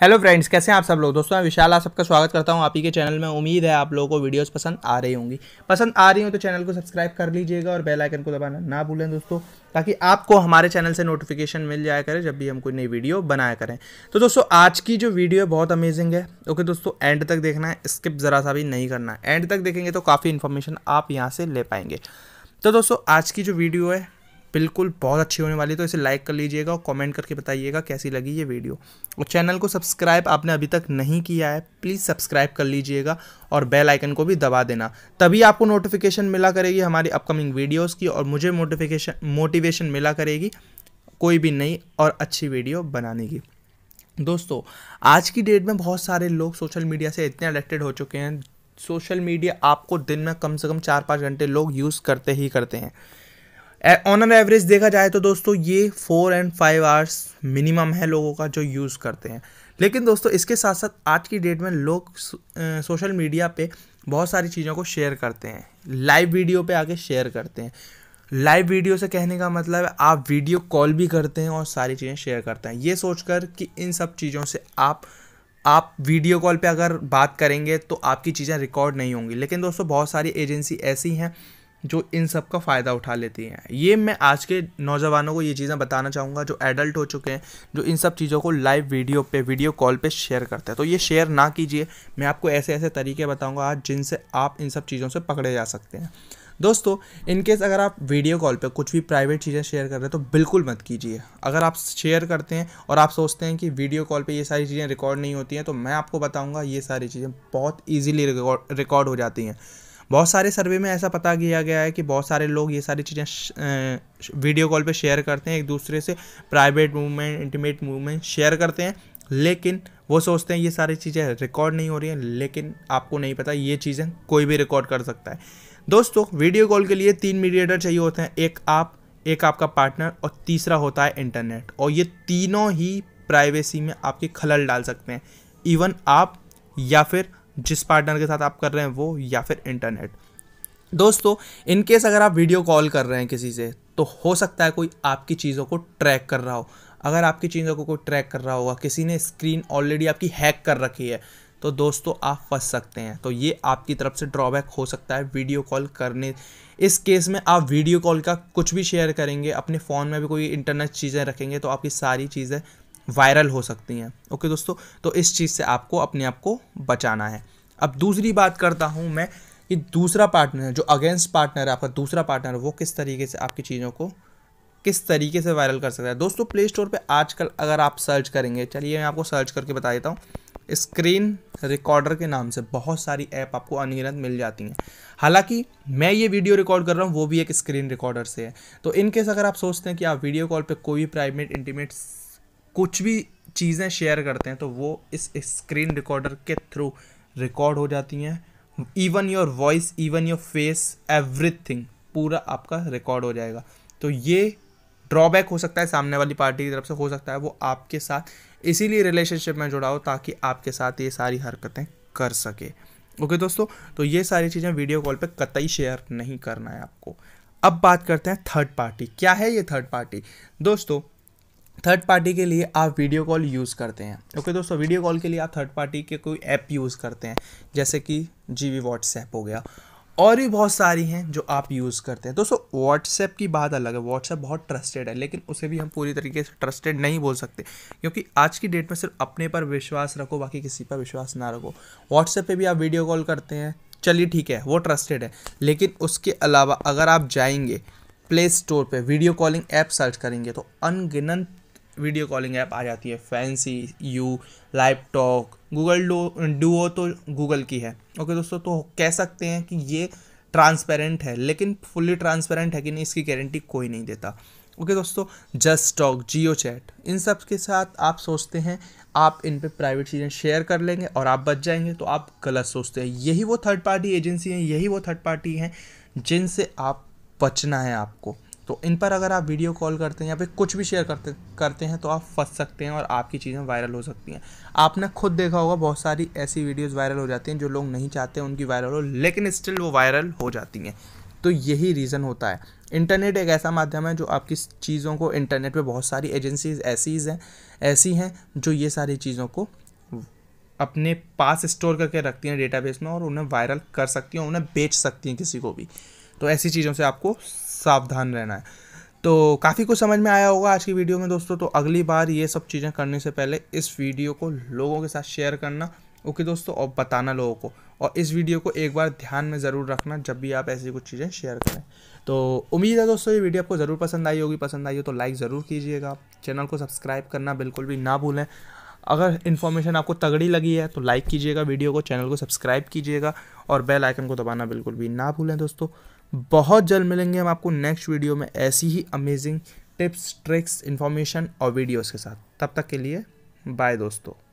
hello friends कैसे हैं आप सब लोग दोस्तों मैं विशाल आप सबका स्वागत करता हूं आप ही के चैनल में उम्मीद है आप लोगों को वीडियोस पसंद आ रही होंगी पसंद आ रही हो तो चैनल को सब्सक्राइब कर लीजिएगा और बेल आइकन को दबाना ना भूलें दोस्तों ताकि आपको हमारे चैनल से नोटिफिकेशन मिल जाया करे जब भी हम कोई नई वीडियो बनाया करें तो दोस्तों आज की जो वीडियो है बहुत अमेजिंग है ओके दोस्तों एंड तक देखना है स्किप ज़रा सा भी नहीं करना है एंड तक देखेंगे तो काफ़ी इन्फॉर्मेशन आप यहाँ से ले पाएंगे तो दोस्तों आज की जो वीडियो है बिल्कुल बहुत अच्छी होने वाली है तो इसे लाइक कर लीजिएगा और कमेंट करके बताइएगा कैसी लगी ये वीडियो और चैनल को सब्सक्राइब आपने अभी तक नहीं किया है प्लीज़ सब्सक्राइब कर लीजिएगा और बेल आइकन को भी दबा देना तभी आपको नोटिफिकेशन मिला करेगी हमारी अपकमिंग वीडियोज़ की और मुझे मोटिफिकेशन मोटिवेशन मिला करेगी कोई भी नई और अच्छी वीडियो बनाने की दोस्तों आज की डेट में बहुत सारे लोग सोशल मीडिया से इतने अडिक्टेड हो चुके हैं सोशल मीडिया आपको दिन में कम से कम चार पाँच घंटे लोग यूज़ करते ही करते हैं ऑन एन एवरेज देखा जाए तो दोस्तों ये four and five hours minimum है लोगों का जो यूज़ करते हैं लेकिन दोस्तों इसके साथ साथ आज की डेट में लोग सोशल मीडिया पे बहुत सारी चीज़ों को शेयर करते हैं लाइव वीडियो पे आके शेयर करते हैं लाइव वीडियो से कहने का मतलब है आप वीडियो कॉल भी करते हैं और सारी चीज़ें शेयर करते हैं ये सोचकर कि इन सब चीज़ों से आप आप वीडियो कॉल पे अगर बात करेंगे तो आपकी चीज़ें रिकॉर्ड नहीं होंगी लेकिन दोस्तों बहुत सारी एजेंसी ऐसी हैं जो इन सब का फ़ायदा उठा लेती हैं ये मैं आज के नौजवानों को ये चीज़ें बताना चाहूँगा जो एडल्ट हो चुके हैं जो इन सब चीज़ों को लाइव वीडियो पे वीडियो कॉल पे शेयर करते हैं तो ये शेयर ना कीजिए मैं आपको ऐसे ऐसे तरीके बताऊँगा आज जिनसे आप इन सब चीज़ों से पकड़े जा सकते हैं दोस्तों इनकेस अगर आप वीडियो कॉल पे कुछ भी प्राइवेट चीज़ें शेयर कर रहे हैं तो बिल्कुल मत कीजिए अगर आप शेयर करते हैं और आप सोचते हैं कि वीडियो कॉल पे ये सारी चीज़ें रिकॉर्ड नहीं होती हैं तो मैं आपको बताऊंगा ये सारी चीज़ें बहुत इजीली रिकॉर्ड हो जाती हैं बहुत सारे सर्वे में ऐसा पता किया गया है कि बहुत सारे लोग ये सारी चीज़ें वीडियो कॉल पे शेयर करते हैं एक दूसरे से private movement intimate movement share करते हैं लेकिन वो सोचते हैं ये सारी चीज़ें रिकॉर्ड नहीं हो रही हैं लेकिन आपको नहीं पता ये चीज़ें कोई भी रिकॉर्ड कर सकता है दोस्तों वीडियो कॉल के लिए तीन मीडिएटर चाहिए होते हैं एक आप एक आपका पार्टनर और तीसरा होता है इंटरनेट और ये तीनों ही प्राइवेसी में आपकी खलल डाल सकते हैं इवन आप या फिर जिस पार्टनर के साथ आप कर रहे हैं वो या फिर इंटरनेट दोस्तों इनकेस अगर आप वीडियो कॉल कर रहे हैं किसी से तो हो सकता है कोई आपकी चीज़ों को ट्रैक कर रहा हो अगर आपकी चीज़ों को कोई ट्रैक कर रहा होगा किसी ने स्क्रीन ऑलरेडी आपकी हैक कर रखी है तो दोस्तों आप फंस सकते हैं तो ये आपकी तरफ से ड्रॉबैक हो सकता है वीडियो कॉल करने इस केस में आप वीडियो कॉल का कुछ भी शेयर करेंगे अपने फ़ोन में भी कोई इंटरनेट चीज़ें रखेंगे तो आपकी सारी चीज़ें वायरल हो सकती हैं ओके दोस्तों तो इस चीज़ से आपको अपने आप को बचाना है अब दूसरी बात करता हूँ मैं कि दूसरा पार्टनर जो अगेंस्ट पार्टनर है आपका दूसरा पार्टनर वो किस तरीके से आपकी चीज़ों को किस तरीके से वायरल कर सकता है दोस्तों प्ले स्टोर पर आजकल अगर आप सर्च करेंगे चलिए मैं आपको सर्च करके बता देता हूँ स्क्रीन रिकॉर्डर के नाम से बहुत सारी ऐप आपको अनगिनत मिल जाती हैं हालांकि मैं ये वीडियो रिकॉर्ड कर रहा हूँ वो भी एक स्क्रीन रिकॉर्डर से है तो इन केस अगर आप सोचते हैं कि आप वीडियो कॉल पे कोई भी प्राइवेट इंटीमेट कुछ भी चीज़ें शेयर करते हैं तो वो इस स्क्रीन रिकॉर्डर के थ्रू रिकॉर्ड हो जाती हैं even your voice even your face everything पूरा आपका रिकॉर्ड हो जाएगा तो ये ड्रॉबैक हो सकता है सामने वाली पार्टी की तरफ से हो सकता है वो आपके साथ इसीलिए रिलेशनशिप में जुड़ा हो ताकि आपके साथ ये सारी हरकतें कर सके ओके दोस्तों तो ये सारी चीज़ें वीडियो कॉल पे कतई शेयर नहीं करना है आपको अब बात करते हैं थर्ड पार्टी क्या है ये थर्ड पार्टी दोस्तों थर्ड पार्टी के लिए आप वीडियो कॉल यूज़ करते हैं ओके okay, दोस्तों वीडियो कॉल के लिए आप थर्ड पार्टी के कोई ऐप यूज़ करते हैं जैसे कि जी वी व्हाट्सएप हो गया और भी बहुत सारी हैं जो आप यूज़ करते हैं दोस्तों व्हाट्सएप की बात अलग है व्हाट्सएप बहुत ट्रस्टेड है लेकिन उसे भी हम पूरी तरीके से ट्रस्टेड नहीं बोल सकते क्योंकि आज की डेट में सिर्फ अपने पर विश्वास रखो बाकी किसी पर विश्वास ना रखो व्हाट्सएप पर भी आप वीडियो कॉल करते हैं चलिए ठीक है वो ट्रस्टेड है लेकिन उसके अलावा अगर आप जाएंगे प्ले स्टोर पे वीडियो कॉलिंग ऐप सर्च करेंगे तो अनगिनत वीडियो कॉलिंग ऐप आ जाती है fancy U live talk Google डो डुओ तो गूगल की है ओके दोस्तों तो कह सकते हैं कि ये ट्रांसपेरेंट है लेकिन फुल्ली ट्रांसपेरेंट है कि नहीं इसकी गारंटी कोई नहीं देता ओके okay, दोस्तों जस्ट टॉक जियो चैट इन सब के साथ आप सोचते हैं आप इन पे प्राइवेट चीज़ें शेयर कर लेंगे और आप बच जाएंगे तो आप गलत सोचते हैं यही वो थर्ड पार्टी एजेंसी हैं यही वो थर्ड पार्टी हैं जिनसे आप बचना है आपको तो इन पर अगर आप वीडियो कॉल करते हैं या फिर कुछ भी शेयर करते करते हैं तो आप फंस सकते हैं और आपकी चीज़ें वायरल हो सकती हैं आपने खुद देखा होगा बहुत सारी ऐसी वीडियोस वायरल हो जाती हैं जो लोग नहीं चाहते उनकी वायरल हो लेकिन स्टिल वो वायरल हो जाती हैं तो यही रीज़न होता है इंटरनेट एक ऐसा माध्यम है जो आपकी चीज़ों को इंटरनेट पर बहुत सारी एजेंसीज ऐसी हैं ऐसी हैं जो ये सारी चीज़ों को अपने पास स्टोर करके रखती हैं डेटाबेस में और उन्हें वायरल कर सकती हैं उन्हें बेच सकती हैं किसी को भी तो ऐसी चीज़ों से आपको सावधान रहना है तो काफ़ी कुछ समझ में आया होगा आज की वीडियो में दोस्तों तो अगली बार ये सब चीज़ें करने से पहले इस वीडियो को लोगों के साथ शेयर करना ओके दोस्तों और बताना लोगों को और इस वीडियो को एक बार ध्यान में ज़रूर रखना जब भी आप ऐसी कुछ चीज़ें शेयर करें तो उम्मीद है दोस्तों ये वीडियो आपको ज़रूर पसंद आई होगी पसंद आई हो तो लाइक ज़रूर कीजिएगा चैनल को सब्सक्राइब करना बिल्कुल भी ना भूलें अगर इन्फॉर्मेशन आपको तगड़ी लगी है तो लाइक कीजिएगा वीडियो को चैनल को सब्सक्राइब कीजिएगा और बेल आइकन को दबाना बिल्कुल भी ना भूलें दोस्तों बहुत जल्द मिलेंगे हम आपको नेक्स्ट वीडियो में ऐसी ही अमेजिंग टिप्स ट्रिक्स इन्फॉर्मेशन और वीडियोस के साथ तब तक के लिए बाय दोस्तों